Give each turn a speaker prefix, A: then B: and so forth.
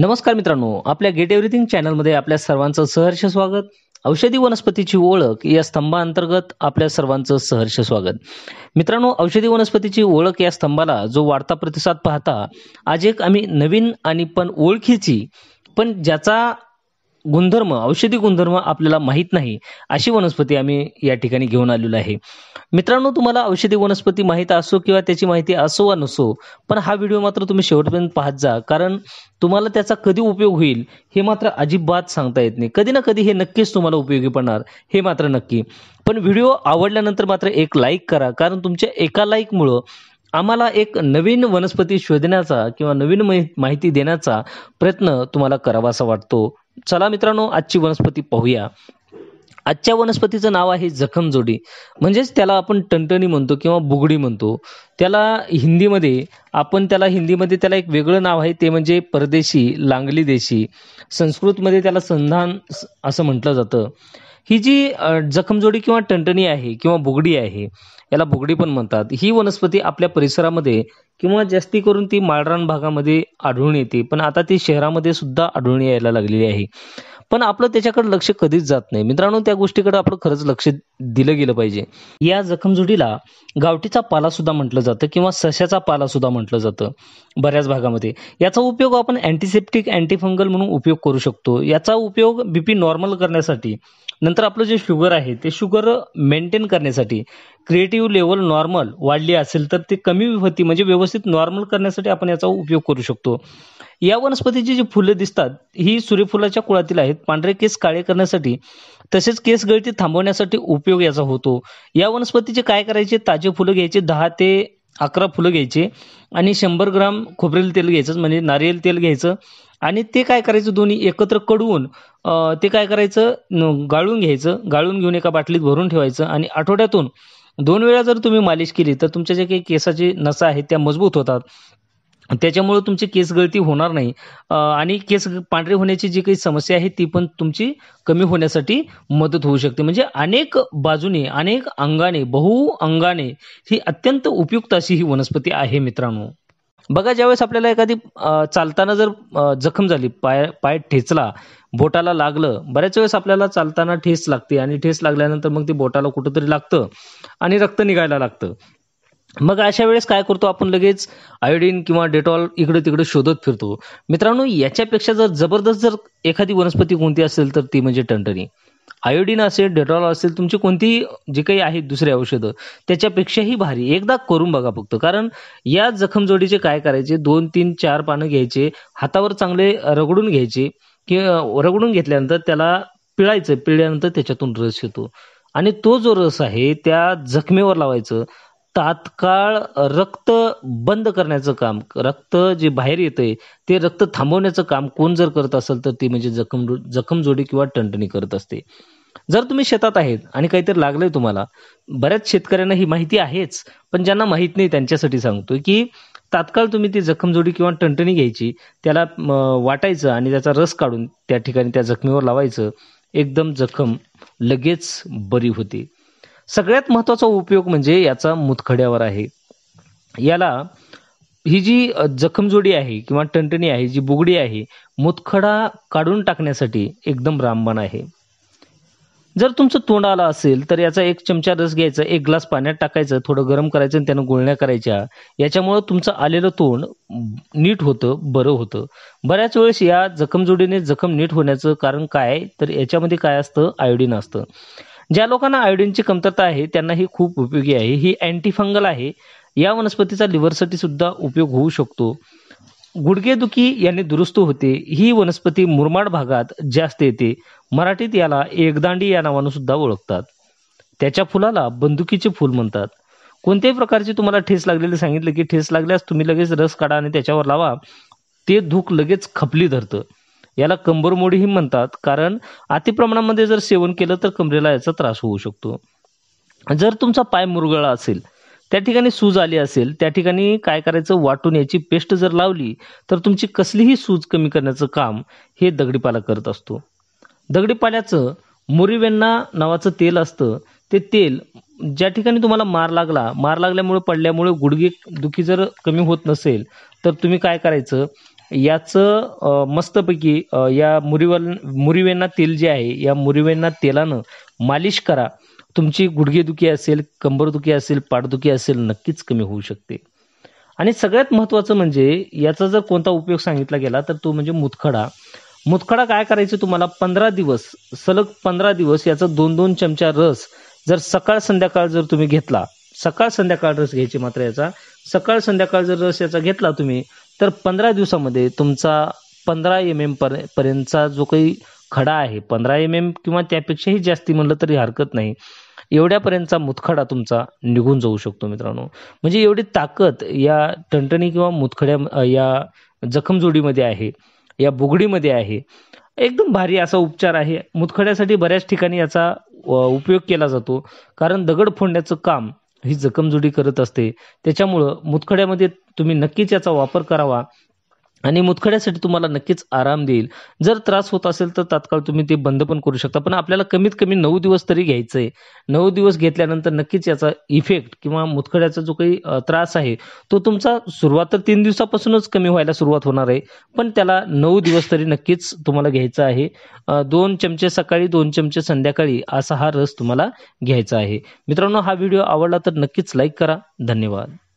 A: नमस्कार मित्रांनो आपल्या गेट एव्हरीथिंग चॅनलमध्ये आपल्या सर्वांचं सहर्ष स्वागत औषधी वनस्पतीची ओळख या स्तंभाअंतर्गत आपल्या सर्वांचं सहर्ष स्वागत मित्रांनो औषधी वनस्पतीची ओळख या स्तंभाला जो वाढता प्रतिसाद पाहता आज एक आम्ही नवीन आणि पण ओळखीची पण ज्याचा गुणधर्म औषधी गुणधर्म आपल्याला माहीत नाही अशी वनस्पती आम्ही या ठिकाणी घेऊन आलेलो आहे मित्रांनो तुम्हाला औषधी वनस्पती माहीत असो किंवा त्याची माहिती असो वा नसो पण हा व्हिडिओ मात्र तुम्ही शेवटपर्यंत पाहत जा कारण तुम्हाला त्याचा कधी उपयोग होईल हे मात्र अजिबात सांगता येत नाही कधी ना कधी हे नक्कीच तुम्हाला उपयोगी पडणार हे मात्र नक्की पण व्हिडिओ आवडल्यानंतर मात्र एक लाईक करा कारण तुमच्या एका लाईकमुळं आम्हाला एक नवीन वनस्पती शोधण्याचा किंवा नवीन माहिती देण्याचा प्रयत्न तुम्हाला करावासा वाटतो चला मित्रांनो आजची वनस्पती पाहूया आजच्या वनस्पतीचं नाव आहे जखमजोडी म्हणजेच त्याला आपण टणटणी म्हणतो किंवा बुगडी म्हणतो त्याला हिंदीमध्ये आपण त्याला हिंदीमध्ये त्याला एक वेगळं नाव आहे ते म्हणजे परदेशी लांगली देशी संस्कृतमध्ये त्याला संधान असं म्हटलं जातं ही जी जखमजोडी किंवा टणटणी आहे किंवा बुगडी आहे याला बुगडी पण म्हणतात ही वनस्पती आपल्या परिसरामध्ये किंवा जास्ती करून ती माळरान भागामध्ये आढळून येते पण आता ती शहरामध्ये सुद्धा आढळून यायला लागलेली आहे पण आपलं त्याच्याकडे लक्ष कधीच जात नाही मित्रांनो त्या गोष्टीकडे आपलं खरंच लक्ष दिलं गेलं पाहिजे या जखमजुडीला गावठीचा पाला सुद्धा म्हटलं जातं किंवा सश्याचा पाला सुद्धा म्हटलं जातं बऱ्याच भागामध्ये याचा उपयोग आपण अँटीसेप्टिक अँटीफंगल म्हणून उपयोग करू शकतो याचा उपयोग बीपी नॉर्मल करण्यासाठी नंतर आपलं जे शुगर आहे ते शुगर मेंटेन करण्यासाठी क्रिएटिव्ह लेवल नॉर्मल वाढली असेल तर ते कमी होती म्हणजे व्यवस्थित नॉर्मल करण्यासाठी आपण याचा उपयोग करू शकतो या वनस्पतीची जी फुलं दिसतात ही सूर्यफुलाच्या कुळातील आहेत पांढरे केस काळे करण्यासाठी तसेच केस गळती थांबवण्यासाठी उपयोग याचा होतो या वनस्पतीचे काय करायचे ताजे फुलं घ्यायचे दहा ते अकरा फुलं घ्यायचे आणि शंभर ग्राम खोबरेल तेल घ्यायचं म्हणजे नारियल तेल घ्यायचं आणि ते काय करायचं दोन्ही एकत्र कडवून ते काय करायचं गाळून घ्यायचं गाळून घेऊन एका बाटलीत भरून ठेवायचं आणि आठवड्यातून दोन वेळा जर तुम्ही मालिश केली तर तुमच्या जे काही केसाचे नसा आहेत त्या मजबूत होतात त्याच्यामुळे तुमची केस गळती होणार नाही आणि केस पांढरे होण्याची जी काही समस्या आहे ती पण तुमची कमी होण्यासाठी मदत होऊ शकते म्हणजे अनेक बाजूने अनेक अंगाने बहु अंगाने ही अत्यंत उपयुक्त अशी ही वनस्पती आहे मित्रांनो बघा ज्यावेळेस आपल्याला एखादी चालताना जर जखम झाली पाय पाय ठेचला बोटाला लागलं बऱ्याच वेळेस आपल्याला चालताना ठेस लागते आणि ठेस लागल्यानंतर मग ते बोटाला कुठंतरी लागतं आणि रक्त निघायला लागतं मग अशा वेळेस काय करतो आपण लगेच आयोडीन किंवा डेटॉल इकडे तिकडे शोधत फिरतो मित्रांनो याच्यापेक्षा जर जबरदस्त जर एखादी वनस्पती कोणती असेल तर ती म्हणजे टंटणी आयोडीन असेल डेटॉल असेल तुमची कोणती जे काही आहेत दुसरी औषधं त्याच्यापेक्षाही भारी एकदा करून बघा फक्त कारण या जखमजोडीचे काय करायचे दोन तीन चार पानं घ्यायचे हातावर चांगले रगडून घ्यायचे की रगडून घेतल्यानंतर त्याला पिळायचं पिळल्यानंतर त्याच्यातून रस येतो आणि तो जो रस आहे त्या जखमेवर लावायचं तात्काळ रक्त बंद करण्याचं काम रक्त जे बाहेर आहे ते रक्त थांबवण्याचं काम कोण जर करत असेल तर ते म्हणजे जखम जखमजोडी किंवा टंटणी करत असते जर तुम्ही शेतात आहेत आणि काहीतरी लागलंय तुम्हाला बऱ्याच शेतकऱ्यांना ही माहिती आहेच पण ज्यांना माहीत नाही त्यांच्यासाठी सांगतोय की तात्काळ तुम्ही ती जखमजोडी किंवा टंटणी घ्यायची त्याला वाटायचं आणि त्याचा रस काढून त्या ठिकाणी त्या जखमीवर लावायचं एकदम जखम लगेच बरी होते सगळ्यात महत्वाचा उपयोग म्हणजे याचा मुतखड्यावर आहे याला ही जी जखमजोडी आहे किंवा टणटणी आहे जी बुगडी आहे मुतखडा काढून टाकण्यासाठी एकदम रामबाण आहे जर तुमचं तोंड आला असेल तर याचा एक चमचा रस घ्यायचा एक ग्लास पाण्यात टाकायचं थोडं गरम करायचं आणि त्यानं गुळण्या करायच्या याच्यामुळं तुमचं आलेलं तोंड नीट होतं बरं होतं बऱ्याच वेळेस या जखमजोडीने जखम नीट होण्याचं कारण काय तर याच्यामध्ये काय असतं आयोडीन असतं ज्या लोकांना आयोडीनची कमतरता आहे त्यांना ही खूप उपयोगी आहे ही अँटीफंगल आहे या वनस्पतीचा लिव्हरसाठी सुद्धा उपयोग होऊ शकतो गुडघेदुखी याने दुरुस्त होते ही वनस्पती मुरमाड भागात जास्त येते मराठीत याला एकदांडी या नावानं सुद्धा ओळखतात त्याच्या फुलाला बंदुकीचे फुल म्हणतात कोणत्याही प्रकारची तुम्हाला ठेस लागलेले सांगितलं की ठेस लागल्यास तुम्ही लगेच रस काढा आणि त्याच्यावर लावा ते धूक लगेच खपली धरतं याला कंबरमोडीही म्हणतात कारण अतिप्रमाणामध्ये जर सेवन केलं तर कमरेला याचा त्रास होऊ शकतो जर तुमचा पाय मुरगळा असेल त्या ठिकाणी सूज आली असेल त्या ठिकाणी काय करायचं वाटून याची पेस्ट जर लावली तर तुमची कसलीही सूज कमी करण्याचं काम हे दगडीपाला करत असतो दगडीपाल्याचं मुरीवेन्ना नावाचं तेल असतं ते तेल ज्या ठिकाणी तुम्हाला मार लागला मार लागल्यामुळे पडल्यामुळे गुडघे दुखी जर कमी होत नसेल तर तुम्ही काय करायचं याचं मस्तपैकी या मुरीवल मुरीवेना तेल जे आहे या मुरीवेना तेलानं मालिश करा तुमची गुडघेदुखी असेल कंबरदुखी असेल पाठदुखी असेल नक्कीच कमी होऊ शकते आणि सगळ्यात महत्त्वाचं म्हणजे याचा जर कोणता उपयोग सांगितला गेला तर तो म्हणजे मुतखडा मुतखडा काय करायचं तुम्हाला पंधरा दिवस सलग पंधरा दिवस याचा दोन दोन चमचा रस जर सकाळ संध्याकाळ जर तुम्ही घेतला सकाळ संध्याकाळ रस घ्यायची मात्र याचा सकाळ संध्याकाळ जर रस याचा घेतला तुम्ही तर पंधरा दिवसामध्ये तुमचा पंधरा एम एम पर्यंतचा जो काही खडा आहे पंधरा एम एम किंवा त्यापेक्षाही जास्ती म्हणलं तरी हरकत नाही एवढ्यापर्यंतचा मुतखडा तुमचा निघून जाऊ शकतो मित्रांनो म्हणजे एवढी ताकद या टणटणी किंवा मुतखड्या या जखमजोडीमध्ये आहे या बुगडीमध्ये आहे एकदम भारी असा उपचार आहे मुतखड्यासाठी बऱ्याच ठिकाणी याचा उपयोग केला जातो कारण दगड फोडण्याचं काम ही जखमजुडी करत असते त्याच्यामुळं मुतखड्यामध्ये तुम्ही नक्कीच याचा वापर करावा आणि मुतखड्यासाठी तुम्हाला नक्कीच आराम देईल जर त्रास होत असेल तर तात्काळ तुम्ही ते बंद पण करू शकता पण आपल्याला कमीत कमी नऊ दिवस तरी घ्यायचं आहे नऊ दिवस घेतल्यानंतर नक्कीच याचा इफेक्ट किंवा मुतखड्याचा जो काही त्रास आहे तो तुमचा सुरुवात तर तीन दिवसापासूनच कमी व्हायला सुरुवात होणार आहे पण त्याला नऊ दिवस तरी नक्कीच तुम्हाला घ्यायचं आहे दोन चमचे सकाळी दोन चमचे संध्याकाळी असा हा रस तुम्हाला घ्यायचा आहे मित्रांनो हा व्हिडिओ आवडला तर नक्कीच लाईक करा धन्यवाद